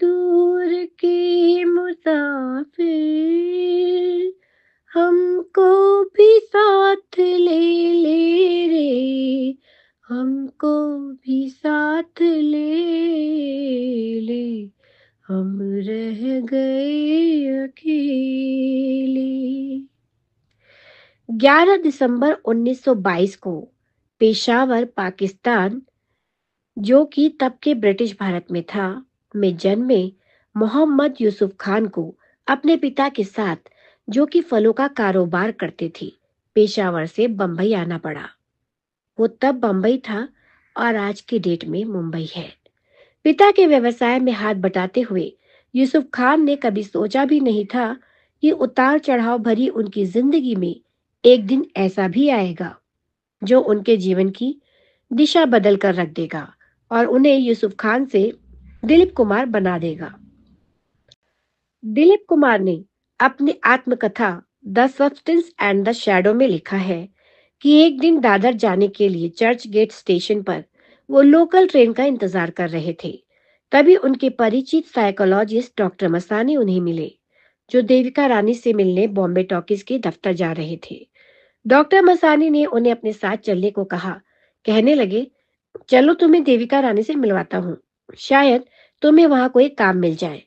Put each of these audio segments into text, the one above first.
दूर के मुसाफिर हमको भी साथ ले ले रे हमको भी साथ ले ले हम रह गए अकेले 11 दिसंबर 1922 को पेशावर पाकिस्तान जो कि तब के ब्रिटिश भारत में था में जन्मे मोहम्मद यूसुफ खान को अपने पिता के साथ जो कि फलों का कारोबार करते थे पेशावर से बंबई आना पड़ा वो तब बंबई था और आज की डेट में मुंबई है पिता के व्यवसाय में हाथ बटाते हुए यूसुफ खान ने कभी सोचा भी नहीं था कि उतार चढ़ाव भरी उनकी जिंदगी में एक दिन ऐसा भी आएगा जो उनके जीवन की दिशा बदल कर रख देगा और उन्हें यूसुफ खान से दिलीप कुमार बना देगा दिलीप कुमार ने अपनी आत्मकथा the substance and the shadow में लिखा है कि एक दिन दादर जाने के लिए चर्च गेट स्टेशन पर वो लोकल ट्रेन का इंतजार कर रहे थे तभी उनके परिचित साइकोलॉजिस्ट डॉक्टर मसानी उन्हें मिले जो देविका रानी से मिलने बॉम्बे टॉकीज के दफ्तर जा रहे थे डॉक्टर मसानी ने उन्हें अपने साथ चलने को कहा कहने लगे चलो तुम्हें देविका रानी से मिलवाता हूँ शायद तुम्हें वहां कोई काम मिल जाए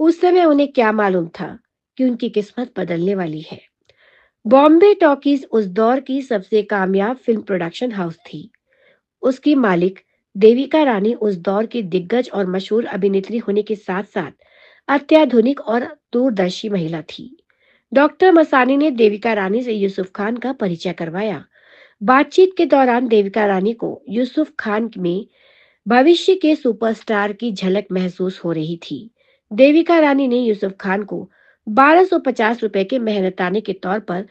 उस समय उन्हें क्या मालूम था कि उनकी किस्मत बदलने वाली है बॉम्बे टॉकीज उस दौर की सबसे कामयाब फिल्म प्रोडक्शन हाउस थी उसकी मालिक देविका रानी उस दौर की दिग्गज और मशहूर अभिनेत्री होने के साथ साथ अत्याधुनिक और दूरदर्शी महिला थी डॉक्टर मसानी ने देविका रानी से यूसुफ खान का परिचय करवाया बातचीत के दौरान देविका रानी को यूसुफ खान में भविष्य के सुपरस्टार की झलक महसूस हो रही थी देविका रानी ने यूसुफ खान को 1250 रुपए के मेहनताने के तौर पर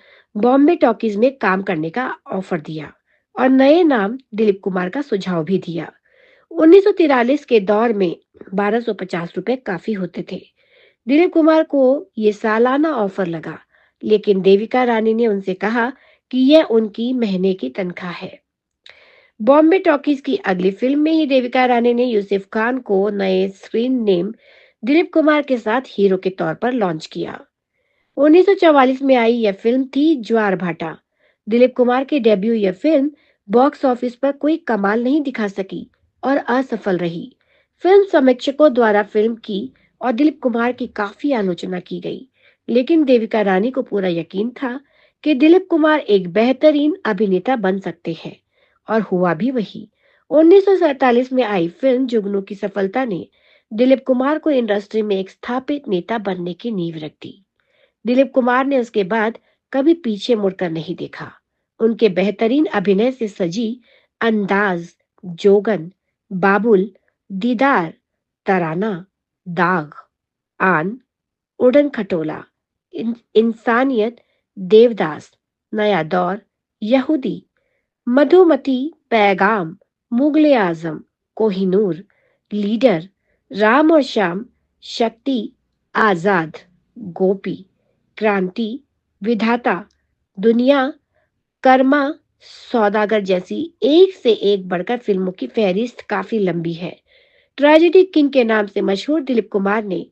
बॉम्बे टॉकीज में काम करने का ऑफर दिया और नए नाम दिलीप कुमार का सुझाव भी दिया उन्नीस के दौर में 1250 रुपए काफी होते थे दिलीप कुमार को ये सालाना ऑफर लगा लेकिन देविका रानी ने उनसे कहा कि यह उनकी महीने की तनख्वाह है बॉम्बे टॉकीज की अगली फिल्म में ही देविका रानी ने यूसुफ खान को नए स्क्रीन नेम दिलीप कुमार के साथ हीरो के तौर पर लॉन्च किया 1944 में आई यह फिल्म थी ज्वार भाटा दिलीप कुमार की डेब्यू यह फिल्म बॉक्स ऑफिस पर कोई कमाल नहीं दिखा सकी और असफल रही फिल्म समीक्षकों द्वारा फिल्म की और दिलीप कुमार की काफी आलोचना की गई लेकिन देविका रानी को पूरा यकीन था कि दिलीप कुमार एक बेहतरीन अभिनेता बन सकते हैं और हुआ भी वही 1947 में आई फिल्म जुगनू की सफलता ने दिलीप कुमार को इंडस्ट्री में एक स्थापित नेता बनने की नींव रख दी दिलीप कुमार ने उसके बाद कभी पीछे मुड़कर नहीं देखा उनके बेहतरीन अभिनय से सजी अंदाज जोगन बाबुल दीदार तराना दाग आन उड़न खटोला इंसानियत देवदास नया दौर यहूदी मधुमती पैगाम मुगल आजम कोहिनूर लीडर राम और श्याम शक्ति आजाद गोपी क्रांति विधाता दुनिया कर्मा सौदागर जैसी एक से एक बढ़कर फिल्मों की फहरिस्त काफी लंबी है ट्रेजिडी किंग के नाम से मशहूर दिलीप कुमार ने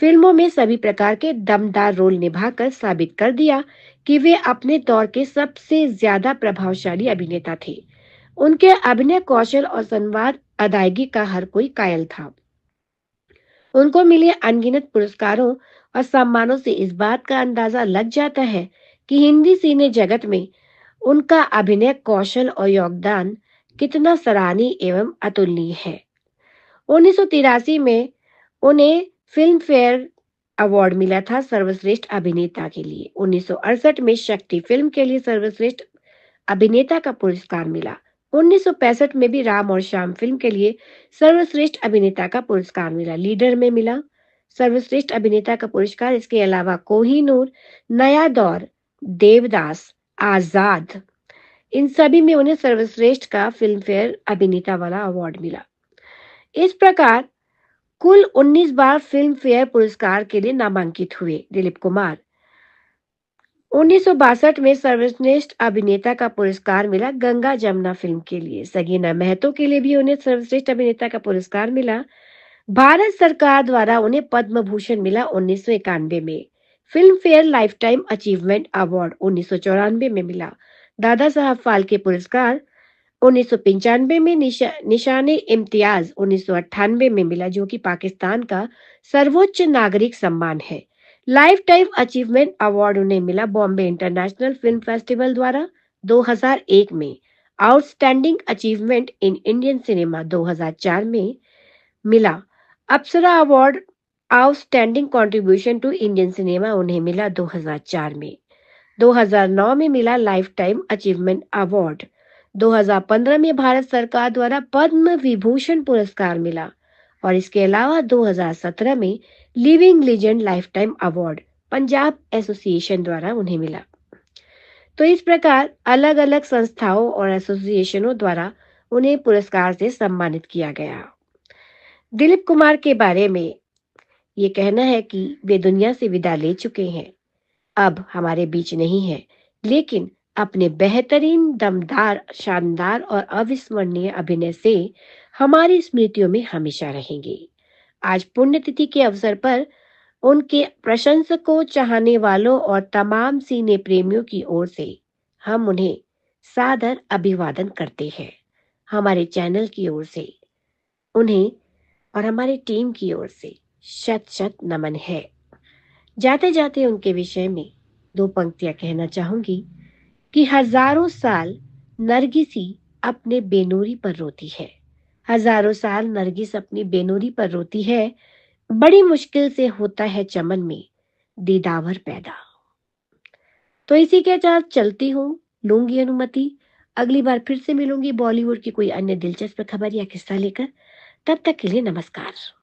फिल्मों में सभी प्रकार के दमदार रोल निभाकर साबित कर दिया कि वे अपने दौर के सबसे ज्यादा प्रभावशाली अभिनेता थे उनके अभिनय कौशल और संवाद अदायगी का हर कोई कायल था उनको मिले अनगिनत पुरस्कारों और सम्मानों से इस बात का अंदाजा लग जाता है कि हिंदी सीने जगत में उनका अभिनय कौशल और योगदान कितना सराहनीय एवं अतुलनीय है उन्नीस में उन्हें फिल्म फेयर अवार्ड मिला था सर्वश्रेष्ठ अभिनेता के लिए उन्नीस में शक्ति फिल्म के लिए सर्वश्रेष्ठ अभिनेता का पुरस्कार मिला 1965 में भी राम और श्याम फिल्म के लिए सर्वश्रेष्ठ अभिनेता का पुरस्कार मिला लीडर में मिला सर्वश्रेष्ठ अभिनेता का पुरस्कार इसके अलावा कोहिनूर नया दौर देवदास आजाद इन सभी में उन्हें सर्वश्रेष्ठ का फिल्म फेयर अभिनेता वाला अवार्ड मिला इस प्रकार कुल 19 बार फिल्म फेयर पुरस्कार के लिए नामांकित हुए दिलीप कुमार उन्नीस में सर्वश्रेष्ठ अभिनेता का पुरस्कार मिला गंगा जमुना फिल्म के लिए सगीना महतो के लिए भी उन्हें सर्वश्रेष्ठ अभिनेता का पुरस्कार मिला भारत सरकार द्वारा उन्हें पद्म भूषण मिला उन्नीस में Filmfare lifetime achievement award उन्नीस में मिला दादा साहब फाल्के पुरस्कार उन्नीस में निशा, निशाने इम्तियाज उन्नीस में मिला जो कि पाकिस्तान का सर्वोच्च नागरिक सम्मान है लाइफ टाइम अचीवमेंट अवार्ड उन्हें मिला बॉम्बे इंटरनेशनल फिल्म फेस्टिवल द्वारा 2001 में outstanding achievement in Indian cinema 2004 में मिला Apsara award outstanding contribution to Indian cinema उन्हें मिला 2004 में 2009 में मिला लाइफ टाइम अचीवमेंट अवार्ड 2015 में भारत सरकार द्वारा पद्म विभूषण पुरस्कार मिला और इसके अलावा 2017 में living legend lifetime award Punjab association द्वारा उन्हें मिला तो इस प्रकार अलग अलग संस्थाओं और एसोसिएशनों द्वारा उन्हें पुरस्कार से सम्मानित किया गया दिलीप कुमार के बारे में ये कहना है कि वे दुनिया से विदा ले चुके हैं अब हमारे बीच नहीं है लेकिन अपने बेहतरीन दमदार शानदार और अविस्मरणीय अभिनय से हमारी स्मृतियों में हमेशा रहेंगे आज पुण्यतिथि के अवसर पर उनके प्रशंसकों चाहने वालों और तमाम सीने प्रेमियों की ओर से हम उन्हें सादर अभिवादन करते हैं हमारे चैनल की ओर से उन्हें और हमारे टीम की ओर से शत शत नमन है जाते जाते उनके विषय में दो पंक्तियां कहना चाहूंगी कि हजारों साल नरगिसी अपने बेनूरी पर रोती है हजारों साल नरगिस अपनी बेनूरी पर रोती है बड़ी मुश्किल से होता है चमन में दीदावर पैदा तो इसी के साथ चलती हूं लूंगी अनुमति अगली बार फिर से मिलूंगी बॉलीवुड की कोई अन्य दिलचस्प खबर या किस्सा लेकर तब तक के लिए नमस्कार